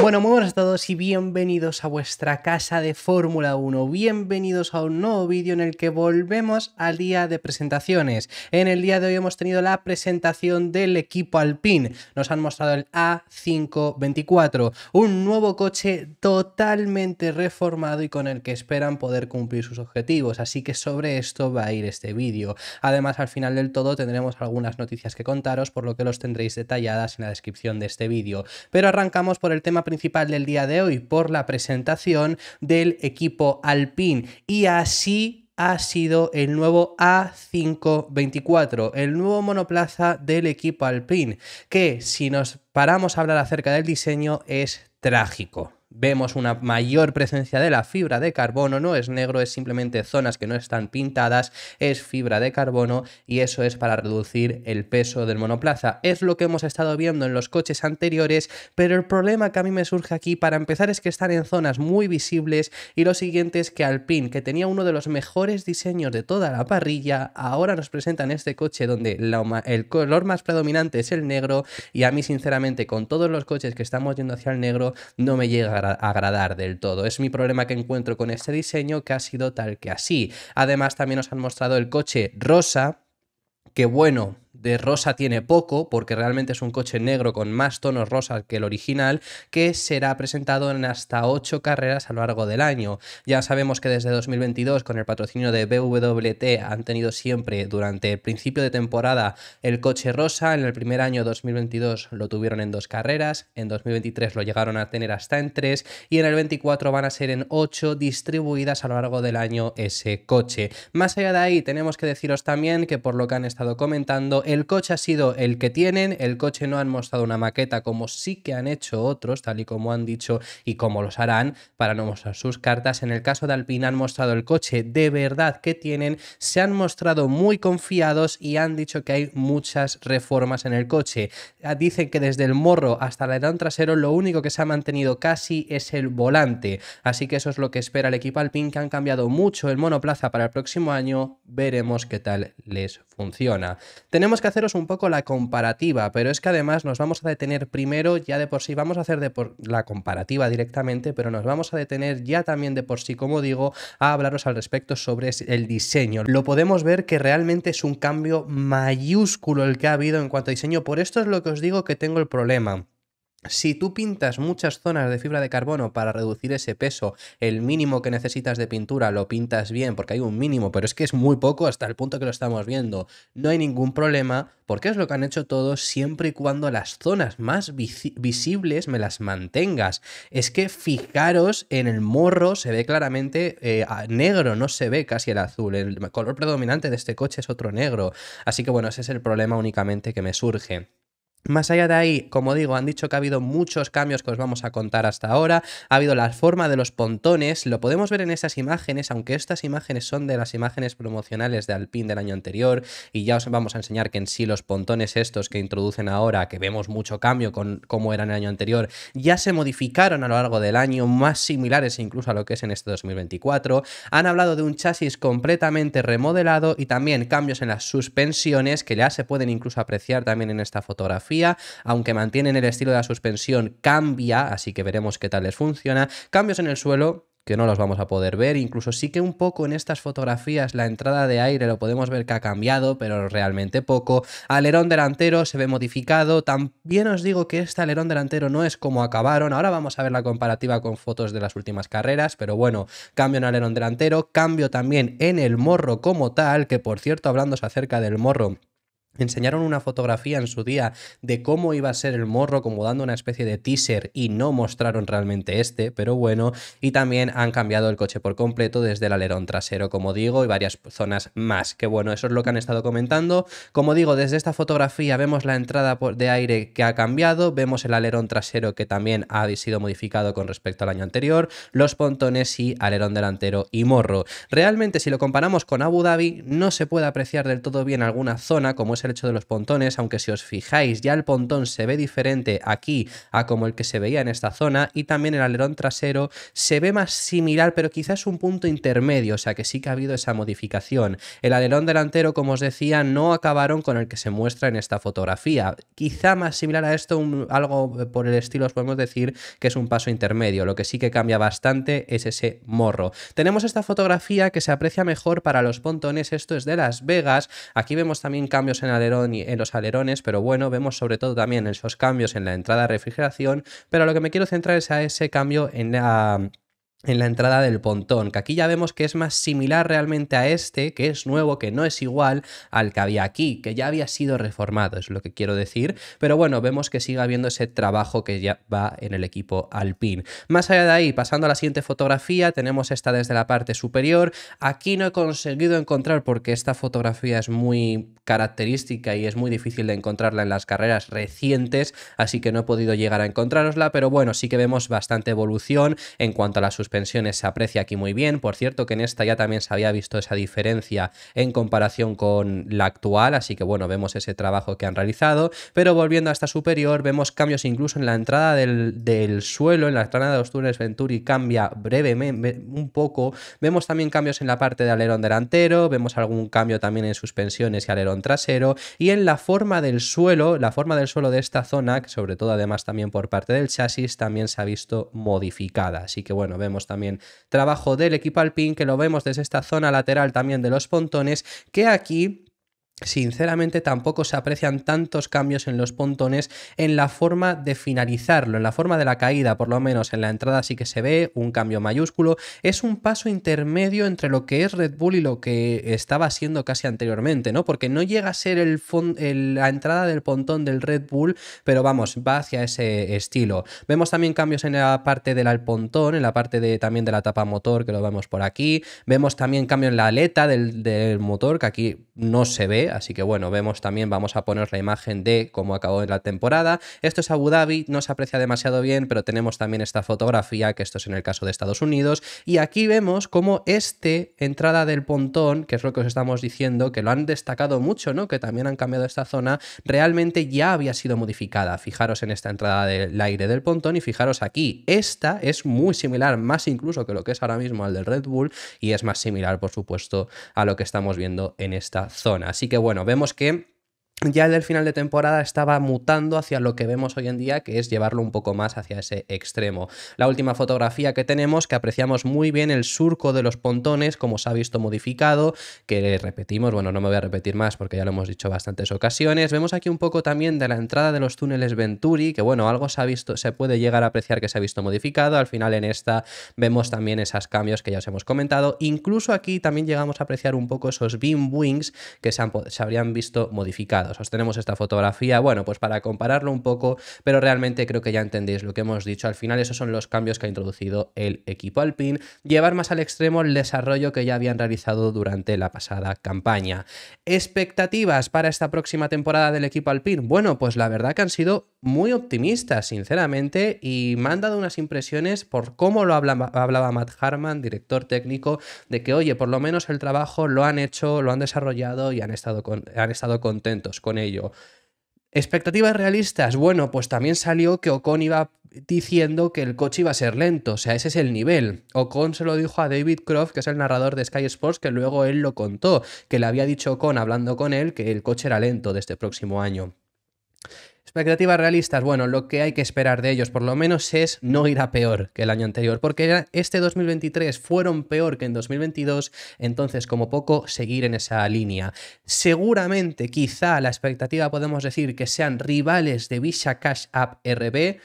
Bueno, muy buenas a todos y bienvenidos a vuestra casa de Fórmula 1. Bienvenidos a un nuevo vídeo en el que volvemos al día de presentaciones. En el día de hoy hemos tenido la presentación del equipo Alpine. Nos han mostrado el A524, un nuevo coche totalmente reformado y con el que esperan poder cumplir sus objetivos. Así que sobre esto va a ir este vídeo. Además, al final del todo tendremos algunas noticias que contaros, por lo que los tendréis detalladas en la descripción de este vídeo. Pero arrancamos por el tema principal del día de hoy por la presentación del equipo Alpine y así ha sido el nuevo A524, el nuevo monoplaza del equipo Alpine, que si nos paramos a hablar acerca del diseño es trágico vemos una mayor presencia de la fibra de carbono, no es negro, es simplemente zonas que no están pintadas, es fibra de carbono y eso es para reducir el peso del monoplaza. Es lo que hemos estado viendo en los coches anteriores, pero el problema que a mí me surge aquí para empezar es que están en zonas muy visibles y lo siguiente es que Alpine, que tenía uno de los mejores diseños de toda la parrilla, ahora nos presentan este coche donde el color más predominante es el negro y a mí sinceramente con todos los coches que estamos yendo hacia el negro no me llega agradar del todo. Es mi problema que encuentro con este diseño que ha sido tal que así. Además también nos han mostrado el coche rosa, que bueno, de rosa tiene poco, porque realmente es un coche negro con más tonos rosa que el original, que será presentado en hasta 8 carreras a lo largo del año. Ya sabemos que desde 2022, con el patrocinio de BWT, han tenido siempre durante el principio de temporada el coche rosa. En el primer año 2022 lo tuvieron en dos carreras, en 2023 lo llegaron a tener hasta en tres, y en el 24 van a ser en 8 distribuidas a lo largo del año ese coche. Más allá de ahí, tenemos que deciros también que por lo que han estado comentando, el coche ha sido el que tienen, el coche no han mostrado una maqueta como sí que han hecho otros, tal y como han dicho y como los harán para no mostrar sus cartas. En el caso de Alpine han mostrado el coche de verdad que tienen, se han mostrado muy confiados y han dicho que hay muchas reformas en el coche. Ah, dicen que desde el morro hasta el edad trasero lo único que se ha mantenido casi es el volante, así que eso es lo que espera el equipo Alpine que han cambiado mucho el monoplaza para el próximo año, veremos qué tal les funciona. Tenemos que haceros un poco la comparativa, pero es que además nos vamos a detener primero ya de por sí, vamos a hacer de por la comparativa directamente, pero nos vamos a detener ya también de por sí, como digo, a hablaros al respecto sobre el diseño. Lo podemos ver que realmente es un cambio mayúsculo el que ha habido en cuanto a diseño, por esto es lo que os digo que tengo el problema si tú pintas muchas zonas de fibra de carbono para reducir ese peso, el mínimo que necesitas de pintura lo pintas bien, porque hay un mínimo, pero es que es muy poco hasta el punto que lo estamos viendo. No hay ningún problema, porque es lo que han hecho todos siempre y cuando las zonas más visibles me las mantengas. Es que fijaros en el morro, se ve claramente eh, negro, no se ve casi el azul. El color predominante de este coche es otro negro. Así que bueno, ese es el problema únicamente que me surge. Más allá de ahí, como digo, han dicho que ha habido muchos cambios que os vamos a contar hasta ahora. Ha habido la forma de los pontones, lo podemos ver en esas imágenes, aunque estas imágenes son de las imágenes promocionales de Alpine del año anterior. Y ya os vamos a enseñar que en sí los pontones estos que introducen ahora, que vemos mucho cambio con cómo eran el año anterior, ya se modificaron a lo largo del año, más similares incluso a lo que es en este 2024. Han hablado de un chasis completamente remodelado y también cambios en las suspensiones que ya se pueden incluso apreciar también en esta fotografía aunque mantienen el estilo de la suspensión, cambia, así que veremos qué tal les funciona. Cambios en el suelo, que no los vamos a poder ver. Incluso sí que un poco en estas fotografías la entrada de aire lo podemos ver que ha cambiado, pero realmente poco. Alerón delantero se ve modificado. También os digo que este alerón delantero no es como acabaron. Ahora vamos a ver la comparativa con fotos de las últimas carreras, pero bueno, cambio en alerón delantero, cambio también en el morro como tal, que por cierto, hablándose acerca del morro, Enseñaron una fotografía en su día de cómo iba a ser el morro, como dando una especie de teaser, y no mostraron realmente este, pero bueno. Y también han cambiado el coche por completo desde el alerón trasero, como digo, y varias zonas más. Que bueno, eso es lo que han estado comentando. Como digo, desde esta fotografía vemos la entrada de aire que ha cambiado, vemos el alerón trasero que también ha sido modificado con respecto al año anterior, los pontones y alerón delantero y morro. Realmente, si lo comparamos con Abu Dhabi, no se puede apreciar del todo bien alguna zona, como es el hecho de los pontones, aunque si os fijáis ya el pontón se ve diferente aquí a como el que se veía en esta zona y también el alerón trasero se ve más similar, pero quizás un punto intermedio, o sea que sí que ha habido esa modificación. El alerón delantero, como os decía, no acabaron con el que se muestra en esta fotografía. Quizá más similar a esto, un, algo por el estilo, os podemos decir que es un paso intermedio. Lo que sí que cambia bastante es ese morro. Tenemos esta fotografía que se aprecia mejor para los pontones, esto es de Las Vegas. Aquí vemos también cambios en el alerón y en eh, los alerones, pero bueno, vemos sobre todo también esos cambios en la entrada de refrigeración, pero lo que me quiero centrar es a ese cambio en la en la entrada del pontón, que aquí ya vemos que es más similar realmente a este, que es nuevo, que no es igual al que había aquí, que ya había sido reformado, es lo que quiero decir, pero bueno, vemos que sigue habiendo ese trabajo que ya va en el equipo alpine. Más allá de ahí, pasando a la siguiente fotografía, tenemos esta desde la parte superior, aquí no he conseguido encontrar, porque esta fotografía es muy característica y es muy difícil de encontrarla en las carreras recientes, así que no he podido llegar a encontrarosla, pero bueno, sí que vemos bastante evolución en cuanto a la suspensión suspensiones se aprecia aquí muy bien. Por cierto, que en esta ya también se había visto esa diferencia en comparación con la actual, así que bueno, vemos ese trabajo que han realizado. Pero volviendo a esta superior, vemos cambios incluso en la entrada del, suelo, en la entrada de los túneles Venturi cambia brevemente un poco. Vemos también cambios en la parte de alerón delantero, vemos algún cambio también en suspensiones y alerón trasero. Y en la forma del suelo, la forma del suelo de esta zona, que sobre todo además también por parte del chasis, también se ha visto modificada. Así que bueno, vemos también. Trabajo del equipo alpin que lo vemos desde esta zona lateral también de los pontones, que aquí Sinceramente tampoco se aprecian tantos cambios en los pontones en la forma de finalizarlo, en la forma de la caída, por lo menos en la entrada sí que se ve un cambio mayúsculo, es un paso intermedio entre lo que es Red Bull y lo que estaba siendo casi anteriormente, ¿no? Porque no llega a ser el, la entrada del pontón del Red Bull, pero vamos, va hacia ese estilo. Vemos también cambios en la parte del pontón en la parte de, también de la tapa motor, que lo vemos por aquí, vemos también cambio en la aleta del motor, que aquí no se ve, Así que bueno, vemos también, vamos a poner la imagen de cómo acabó en la temporada. Esto es Abu Dhabi, no se aprecia demasiado bien, pero tenemos también esta fotografía, que esto es en el caso de Estados Unidos. Y aquí vemos cómo este entrada del pontón, que es lo que os estamos diciendo, que lo han destacado mucho, ¿no? Que también han cambiado esta zona, realmente ya había sido modificada. Fijaros en esta entrada del aire del pontón y fijaros aquí, esta es muy similar, más incluso que lo que es ahora mismo al del Red Bull y es más similar, por supuesto, a lo que estamos viendo en esta zona. Así que bueno, vemos que ya el del final de temporada estaba mutando hacia lo que vemos hoy en día, que es llevarlo un poco más hacia ese extremo. La última fotografía que tenemos, que apreciamos muy bien el surco de los pontones, como se ha visto modificado, que repetimos, bueno, no me voy a repetir más porque ya lo hemos dicho bastantes ocasiones. Vemos aquí un poco también de la entrada de los túneles Venturi, que bueno, algo se ha visto, se puede llegar a apreciar que se ha visto modificado. Al final en esta vemos también esos cambios que ya os hemos comentado. Incluso aquí también llegamos a apreciar un poco esos beam wings que se habrían visto modificados. Os tenemos esta fotografía, bueno, pues para compararlo un poco, pero realmente creo que ya entendéis lo que hemos dicho. Al final esos son los cambios que ha introducido el equipo Alpine, llevar más al extremo el desarrollo que ya habían realizado durante la pasada campaña. ¿Expectativas para esta próxima temporada del equipo Alpine? Bueno, pues la verdad que han sido muy optimistas, sinceramente, y me han dado unas impresiones por cómo lo hablaba, Matt Harman, director técnico, de que, oye, por lo menos el trabajo lo han hecho, lo han desarrollado y han estado, han estado contentos con ello. Expectativas realistas. Bueno, pues también salió que Ocon iba diciendo que el coche iba a ser lento. O sea, ese es el nivel. Ocon se lo dijo a David Croft, que es el narrador de Sky Sports, que luego él lo contó, que le había dicho Ocon hablando con él que el coche era lento de este próximo año. Expectativas realistas, bueno, lo que hay que esperar de ellos por lo menos es no ir a peor que el año anterior, porque este 2023 fueron peor que en 2022, entonces como poco seguir en esa línea. Seguramente, quizá la expectativa podemos decir que sean rivales de Visa Cash App RB,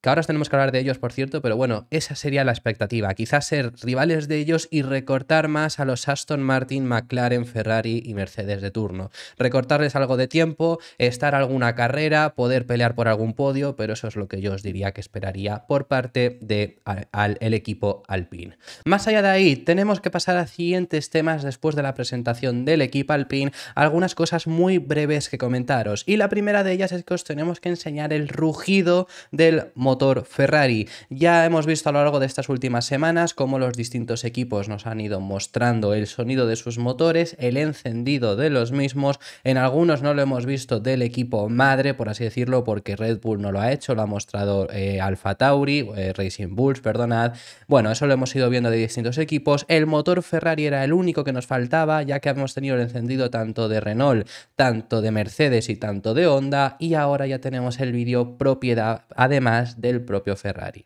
que ahora tenemos que hablar de ellos, por cierto, pero bueno, esa sería la expectativa. Quizás ser rivales de ellos y recortar más a los Aston Martin, McLaren, Ferrari y Mercedes de turno. Recortarles algo de tiempo, estar alguna carrera, poder pelear por algún podio, pero eso es lo que yo os diría que esperaría por parte del equipo Alpine. Más allá de ahí, tenemos que pasar a siguientes temas después de la presentación del equipo Alpine, algunas cosas muy breves que comentaros. Y la primera de ellas es que os tenemos que enseñar el rugido del motor motor Ferrari. Ya hemos visto a lo largo de estas últimas semanas cómo los distintos equipos nos han ido mostrando el sonido de sus motores, el encendido de los mismos. En algunos no lo hemos visto del equipo madre, por así decirlo, porque Red Bull no lo ha hecho, lo ha mostrado eh, Alfa Tauri, eh, Racing Bulls, perdonad. Bueno, eso lo hemos ido viendo de distintos equipos. El motor Ferrari era el único que nos faltaba, ya que hemos tenido el encendido tanto de Renault, tanto de Mercedes y tanto de Honda, y ahora ya tenemos el vídeo propiedad, además del propio Ferrari.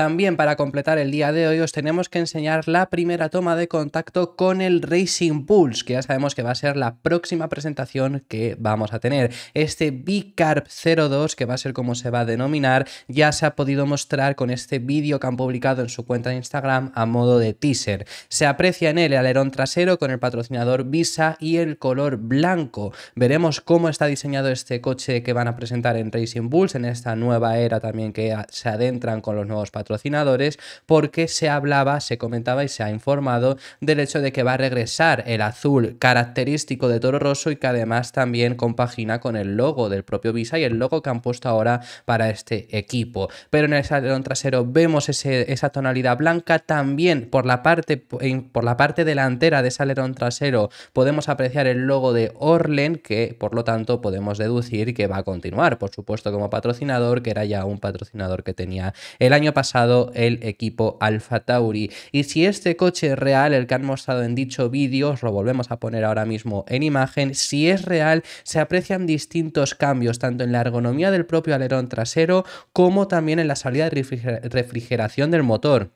También para completar el día de hoy os tenemos que enseñar la primera toma de contacto con el Racing Pulse, que ya sabemos que va a ser la próxima presentación que vamos a tener. Este bicarp 02, que va a ser como se va a denominar, ya se ha podido mostrar con este vídeo que han publicado en su cuenta de Instagram a modo de teaser. Se aprecia en él el alerón trasero con el patrocinador Visa y el color blanco. Veremos cómo está diseñado este coche que van a presentar en Racing Bulls en esta nueva era también que se adentran con los nuevos patrocinadores patrocinadores porque se hablaba, se comentaba y se ha informado del hecho de que va a regresar el azul característico de Toro Rosso y que además también compagina con el logo del propio Visa y el logo que han puesto ahora para este equipo. Pero en el salerón trasero vemos esa tonalidad blanca, también por la, parte, por la parte delantera de salerón trasero podemos apreciar el logo de Orlen que por lo tanto podemos deducir que va a continuar, por supuesto como patrocinador, que era ya un patrocinador que tenía el año pasado el equipo Alfa Tauri. Y si este coche es real, el que han mostrado en dicho vídeo, os lo volvemos a poner ahora mismo en imagen, si es real, se aprecian distintos cambios, tanto en la ergonomía del propio alerón trasero como también en la salida de refrigeración del motor.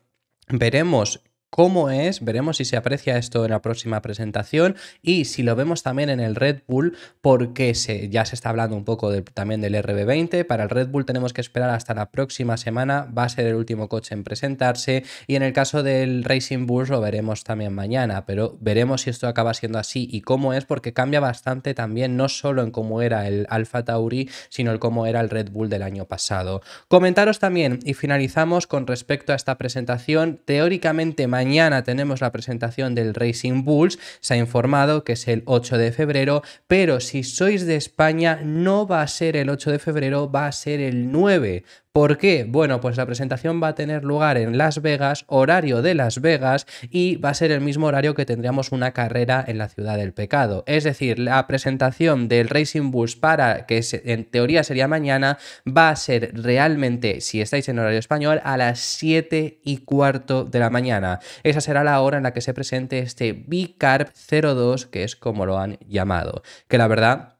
Veremos cómo es, veremos si se aprecia esto en la próxima presentación y si lo vemos también en el Red Bull, porque se, ya se está hablando un poco también del RB20. Para el Red Bull tenemos que esperar hasta la próxima semana, va a ser el último coche en presentarse y en el caso del Racing Bulls lo veremos también mañana, pero veremos si esto acaba siendo así y cómo es, porque cambia bastante también, no solo en cómo era el Alfa Tauri, sino en cómo era el Red Bull del año pasado. Comentaros también y finalizamos con respecto a esta presentación, teóricamente mañana Mañana tenemos la presentación del Racing Bulls, se ha informado que es el 8 de febrero, pero si sois de España no va a ser el 8 de febrero, va a ser el 9. ¿Por qué? Bueno, pues la presentación va a tener lugar en Las Vegas, horario de Las Vegas, y va a ser el mismo horario que tendríamos una carrera en la ciudad del pecado. Es decir, la presentación del Racing Bulls para, que en teoría sería mañana, va a ser realmente, si estáis en horario español, a las 7 y cuarto de la mañana. Esa será la hora en la que se presente este vicarp 02, que es como lo han llamado. Que la verdad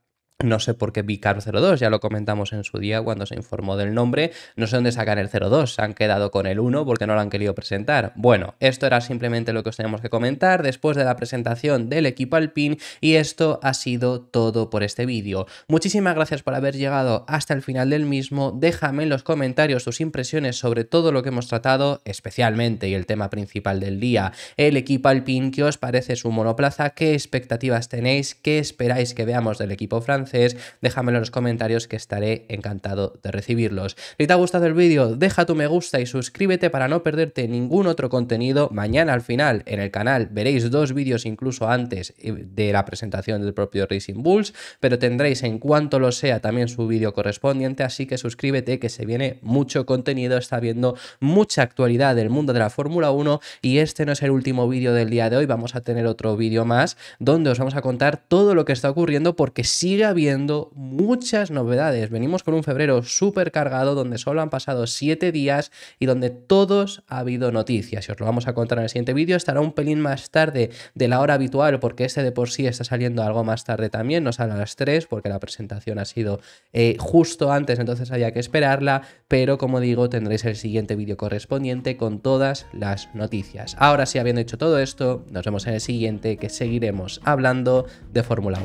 no sé por qué Vicar 02, ya lo comentamos en su día cuando se informó del nombre. No sé dónde sacan el 02, se han quedado con el 1 porque no lo han querido presentar. Bueno, esto era simplemente lo que os teníamos que comentar después de la presentación del equipo Alpine y esto ha sido todo por este vídeo. Muchísimas gracias por haber llegado hasta el final del mismo. Déjame en los comentarios tus impresiones sobre todo lo que hemos tratado, especialmente y el tema principal del día, el equipo Alpine, que os parece su monoplaza, qué expectativas tenéis, qué esperáis que veamos del equipo francés déjame en los comentarios que estaré encantado de recibirlos. Si te ha gustado el vídeo, deja tu me gusta y suscríbete para no perderte ningún otro contenido. Mañana al final en el canal veréis dos vídeos incluso antes eh, de la presentación del propio Racing Bulls, pero tendréis en cuanto lo sea también su vídeo correspondiente, así que suscríbete que se viene mucho contenido, está viendo mucha actualidad del mundo de la Fórmula 1 y este no es el último vídeo del día de hoy, vamos a tener otro vídeo más donde os vamos a contar todo lo que está ocurriendo porque sigue viendo muchas novedades. Venimos con un febrero súper cargado donde solo han pasado 7 días y donde todos ha habido noticias. Y os lo vamos a contar en el siguiente vídeo. Estará un pelín más tarde de la hora habitual porque este de por sí está saliendo algo más tarde también. No sale a las 3 porque la presentación ha sido eh, justo antes, entonces había que esperarla. Pero como digo, tendréis el siguiente vídeo correspondiente con todas las noticias. Ahora sí, habiendo hecho todo esto, nos vemos en el siguiente que seguiremos hablando de Fórmula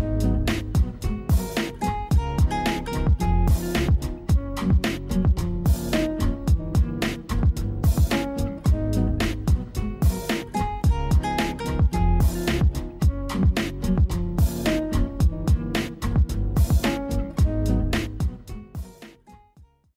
1.